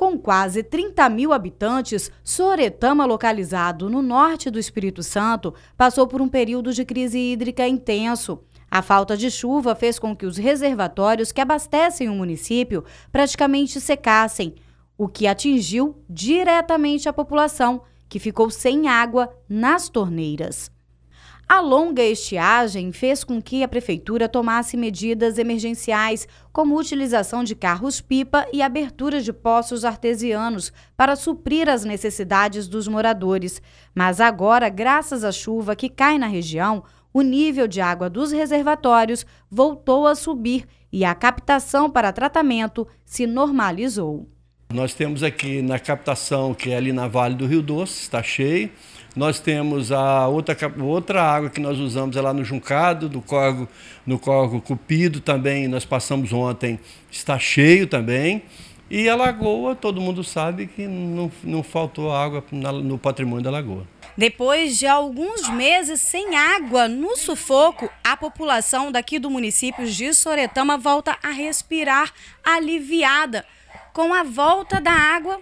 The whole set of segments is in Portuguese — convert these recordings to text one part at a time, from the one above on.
Com quase 30 mil habitantes, Soretama, localizado no norte do Espírito Santo, passou por um período de crise hídrica intenso. A falta de chuva fez com que os reservatórios que abastecem o município praticamente secassem, o que atingiu diretamente a população, que ficou sem água nas torneiras. A longa estiagem fez com que a prefeitura tomasse medidas emergenciais, como utilização de carros-pipa e abertura de poços artesianos para suprir as necessidades dos moradores. Mas agora, graças à chuva que cai na região, o nível de água dos reservatórios voltou a subir e a captação para tratamento se normalizou. Nós temos aqui na captação, que é ali na Vale do Rio Doce, está cheio. Nós temos a outra, outra água que nós usamos é lá no Juncado, do Corgo, no Corgo Cupido também, nós passamos ontem, está cheio também. E a lagoa, todo mundo sabe que não, não faltou água na, no patrimônio da lagoa. Depois de alguns meses sem água, no sufoco, a população daqui do município de Soretama volta a respirar aliviada com a volta da água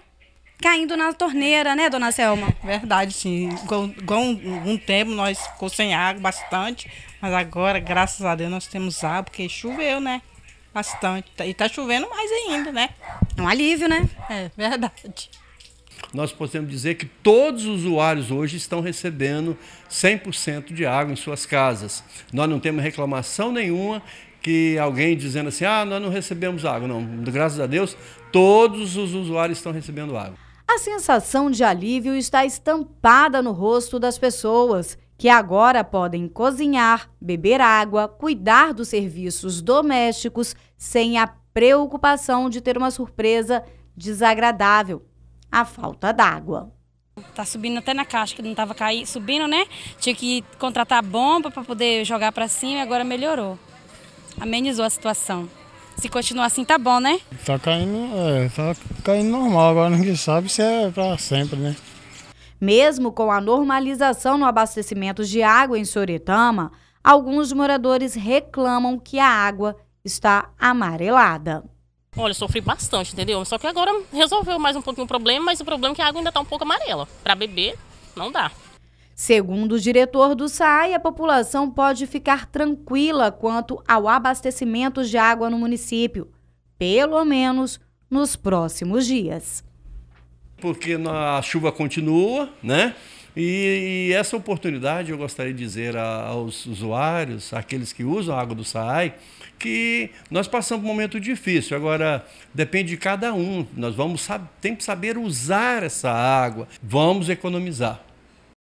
caindo na torneira, né, dona Selma? Verdade, sim. Igual um, um tempo nós ficou sem água bastante, mas agora, graças a Deus, nós temos água, porque choveu, né? Bastante. E tá chovendo mais ainda, né? É um alívio, né? É, verdade. Nós podemos dizer que todos os usuários hoje estão recebendo 100% de água em suas casas. Nós não temos reclamação nenhuma que alguém dizendo assim, ah, nós não recebemos água. Não, graças a Deus, todos os usuários estão recebendo água. A sensação de alívio está estampada no rosto das pessoas, que agora podem cozinhar, beber água, cuidar dos serviços domésticos sem a preocupação de ter uma surpresa desagradável a falta d'água. Tá subindo até na caixa que não estava caindo, subindo, né? Tinha que contratar bomba para poder jogar para cima e agora melhorou. Amenizou a situação. Se continuar assim, tá bom, né? Tá caindo, é, tá caindo normal. Agora ninguém sabe se é para sempre, né? Mesmo com a normalização no abastecimento de água em Soretama, alguns moradores reclamam que a água está amarelada. Olha, sofri bastante, entendeu? Só que agora resolveu mais um pouquinho o problema, mas o problema é que a água ainda está um pouco amarela. Para beber, não dá. Segundo o diretor do SAAI, a população pode ficar tranquila quanto ao abastecimento de água no município, pelo menos nos próximos dias. Porque a chuva continua, né? E, essa oportunidade eu gostaria de dizer aos usuários, aqueles que usam a água do SAAI, que nós passamos um momento difícil. Agora, depende de cada um. Nós vamos tem que saber usar essa água. Vamos economizar.